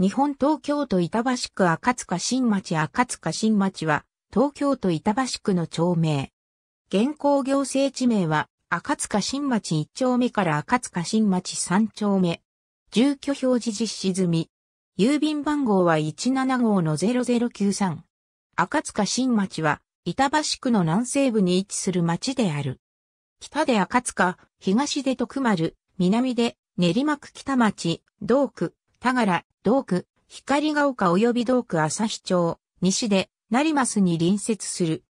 日本東京都板橋区赤塚新町赤塚新町は、東京都板橋区の町名。現行行政地名は、赤塚新町1丁目から赤塚新町3丁目。住居表示実施済み。郵便番号は175-0093。赤塚新町は、板橋区の南西部に位置する町である。北で赤塚、東で徳丸、南で練馬区北町、道区、田原、道区、光が丘及び道区旭町、西で、成増に隣接する。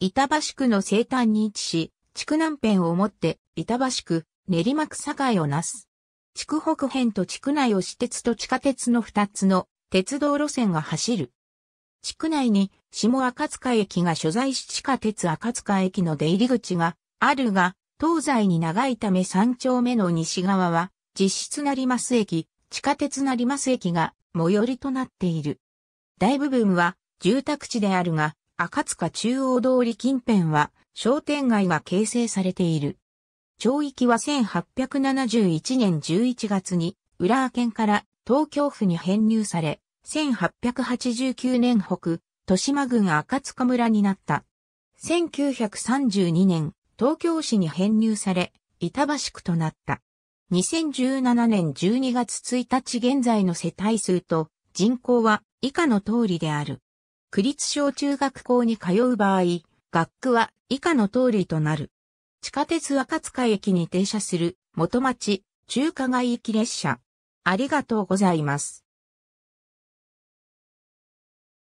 板橋区の西端に位置し、地区南辺をもって、板橋区、練馬区境をなす。地区北辺と地区内を私鉄と地下鉄の2つの鉄道路線が走る。地区内に下赤塚駅が所在し地下鉄赤塚駅の出入り口があるが、東西に長いため3丁目の西側は実質成増駅、地下鉄成増駅が最寄りとなっている。大部分は住宅地であるが、赤塚中央通り近辺は商店街が形成されている。町域は1871年11月に浦和県から東京府に編入され、1889年北、豊島郡赤塚村になった。1932年、東京市に編入され、板橋区となった。2017年12月1日現在の世帯数と人口は以下の通りである。区立小中学校に通う場合、学区は以下の通りとなる。地下鉄赤塚駅に停車する元町中華街行き列車。ありがとうございます。